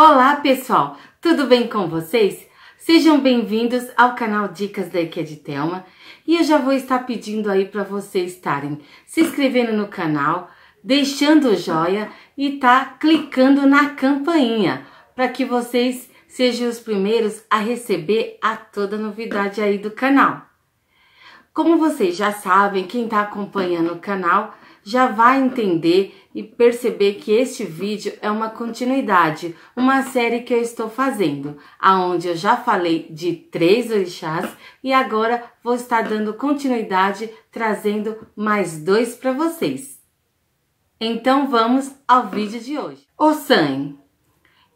Olá, pessoal! Tudo bem com vocês? Sejam bem-vindos ao canal Dicas da IKEA de Thelma. E eu já vou estar pedindo aí para vocês estarem se inscrevendo no canal, deixando joia e tá clicando na campainha para que vocês sejam os primeiros a receber a toda novidade aí do canal. Como vocês já sabem, quem está acompanhando o canal já vai entender e perceber que este vídeo é uma continuidade, uma série que eu estou fazendo, aonde eu já falei de três orixás e agora vou estar dando continuidade trazendo mais dois para vocês. Então vamos ao vídeo de hoje. O sangue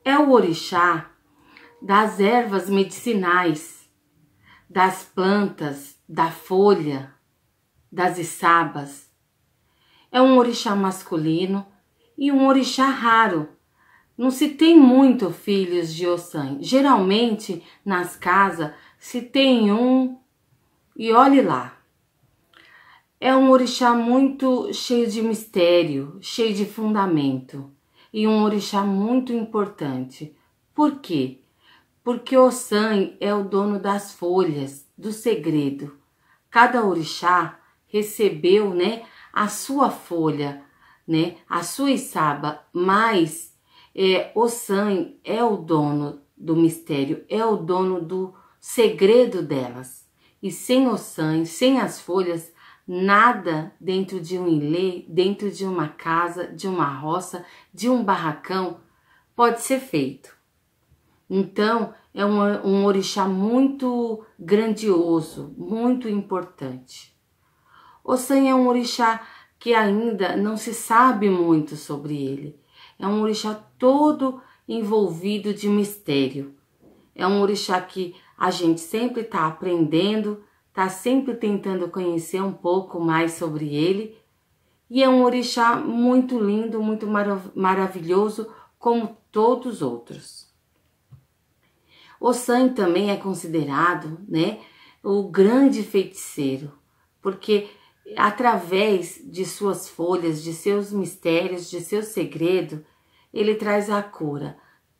é o orixá das ervas medicinais, das plantas, da folha, das içabas, é um orixá masculino e um orixá raro. Não se tem muito filhos de Ossan. Geralmente, nas casas, se tem um e olhe lá. É um orixá muito cheio de mistério, cheio de fundamento e um orixá muito importante. Por quê? Porque Ossan é o dono das folhas, do segredo. Cada orixá recebeu, né, a sua folha, né? A sua içaba, mas é, o sangue é o dono do mistério, é o dono do segredo delas. E sem o sangue, sem as folhas, nada dentro de um ilê, dentro de uma casa, de uma roça, de um barracão pode ser feito. Então, é um, um orixá muito grandioso, muito importante. Ossan é um orixá que ainda não se sabe muito sobre ele. É um orixá todo envolvido de mistério. É um orixá que a gente sempre está aprendendo, está sempre tentando conhecer um pouco mais sobre ele. E é um orixá muito lindo, muito marav maravilhoso, como todos os outros. Ossan também é considerado né, o grande feiticeiro, porque através de suas folhas, de seus mistérios, de seu segredo, ele traz a cura,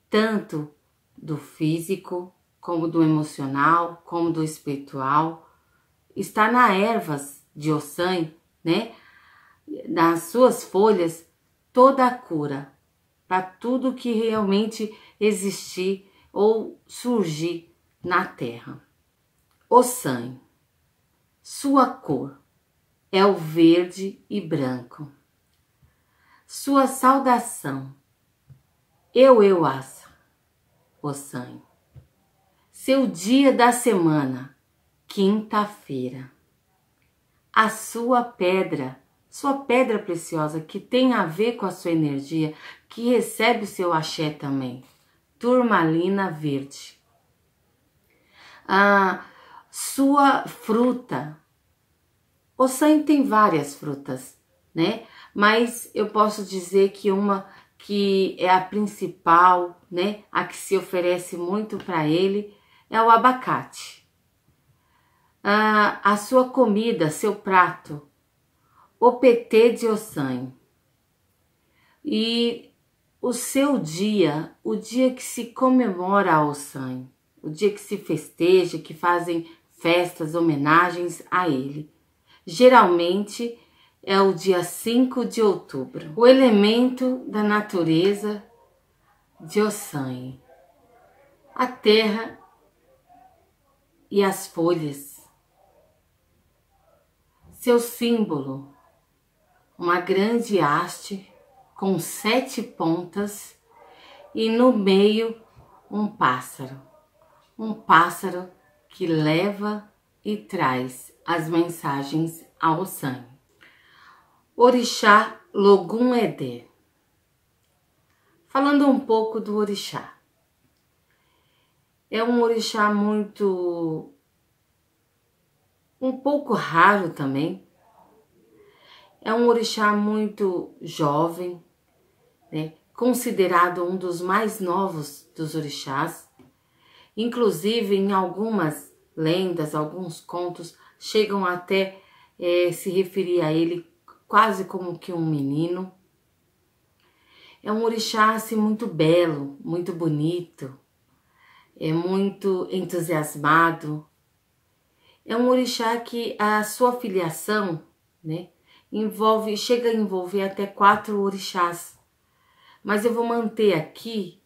tanto do físico, como do emocional, como do espiritual. Está na ervas de Ossan, né? Nas suas folhas, toda a cura para tudo que realmente existir ou surgir na terra. Ossan, sua cor é o verde e branco. Sua saudação, eu eu asa, sangue. Seu dia da semana, quinta-feira. A sua pedra, sua pedra preciosa, que tem a ver com a sua energia, que recebe o seu axé também. Turmalina verde. A ah, sua fruta, o Ossan tem várias frutas, né? Mas eu posso dizer que uma que é a principal, né? A que se oferece muito para ele é o abacate. Ah, a sua comida, seu prato, o PT de Ossan. E o seu dia, o dia que se comemora ao Ossan, o dia que se festeja, que fazem festas, homenagens a ele geralmente é o dia 5 de outubro. O elemento da natureza de Ossanhe. A terra e as folhas. Seu símbolo, uma grande haste com sete pontas e no meio um pássaro. Um pássaro que leva e traz as mensagens ao sangue. Orixá Logum Edê. Falando um pouco do orixá. É um orixá muito um pouco raro também. É um orixá muito jovem, né? considerado um dos mais novos dos orixás. Inclusive, em algumas lendas, alguns contos, chegam até é, se referir a ele quase como que um menino. É um orixá assim, muito belo, muito bonito, é muito entusiasmado. É um orixá que a sua filiação, né, envolve, chega a envolver até quatro orixás. Mas eu vou manter aqui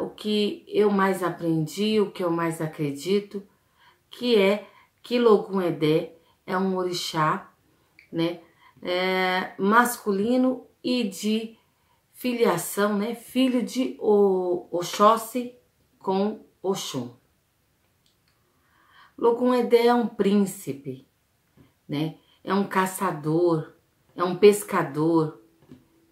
o que eu mais aprendi, o que eu mais acredito, que é logun Edé é um orixá, né? É, masculino e de filiação, né? Filho de o, Oxóssi com Oxum. Logun Edé é um príncipe, né? É um caçador, é um pescador,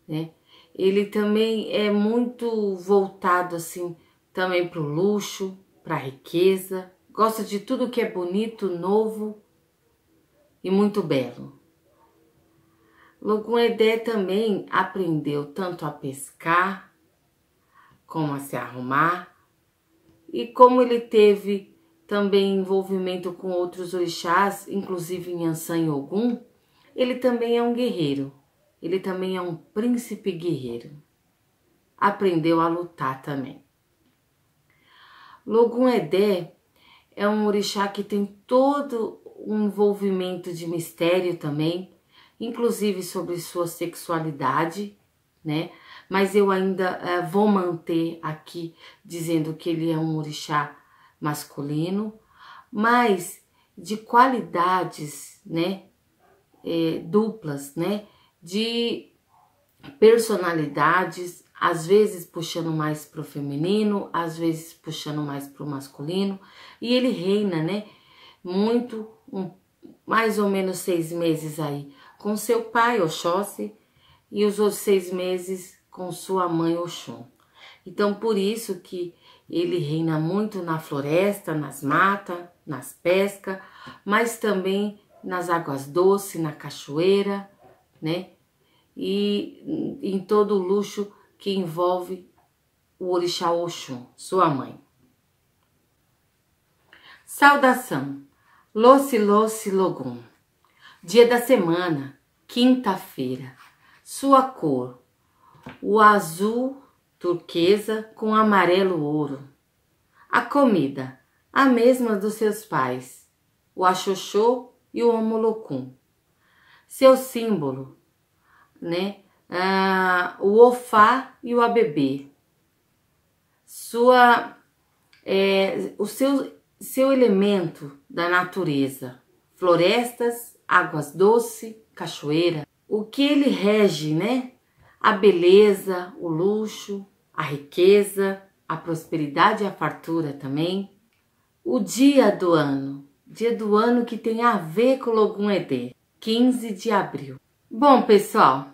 né? Ele também é muito voltado assim também para o luxo, para a riqueza, gosta de tudo que é bonito, novo e muito belo. Logun Edé também aprendeu tanto a pescar, como a se arrumar, e como ele teve também envolvimento com outros orixás, inclusive em Ansan e Ogum, ele também é um guerreiro, ele também é um príncipe guerreiro. Aprendeu a lutar também. Logun Edé é um orixá que tem todo um envolvimento de mistério também, inclusive sobre sua sexualidade, né? Mas eu ainda é, vou manter aqui dizendo que ele é um orixá masculino, mas de qualidades, né? É, duplas, né? De personalidades às vezes puxando mais para o feminino, às vezes puxando mais para o masculino, e ele reina, né? Muito, um, mais ou menos seis meses aí, com seu pai Oxóssi e os outros seis meses com sua mãe Oxum. Então, por isso que ele reina muito na floresta, nas matas, nas pescas, mas também nas águas doces, na cachoeira, né? E em todo o luxo que envolve o orixá Oxum, sua mãe. Saudação. Loci Loci Logum. Dia da semana, quinta-feira. Sua cor: o azul turquesa com amarelo ouro. A comida: a mesma dos seus pais, o axoxô e o homolocum. Seu símbolo, né? ah, o Ofá e o ABB. Sua, é, o seu, seu elemento da natureza, florestas, águas doce, cachoeira. O que ele rege, né? A beleza, o luxo, a riqueza, a prosperidade e a fartura também. O dia do ano, dia do ano que tem a ver com o Logum 15 de abril. Bom, pessoal,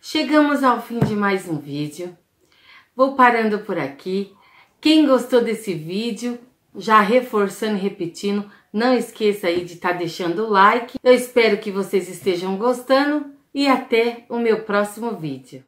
Chegamos ao fim de mais um vídeo. Vou parando por aqui. Quem gostou desse vídeo, já reforçando e repetindo, não esqueça aí de estar tá deixando o like. Eu espero que vocês estejam gostando e até o meu próximo vídeo.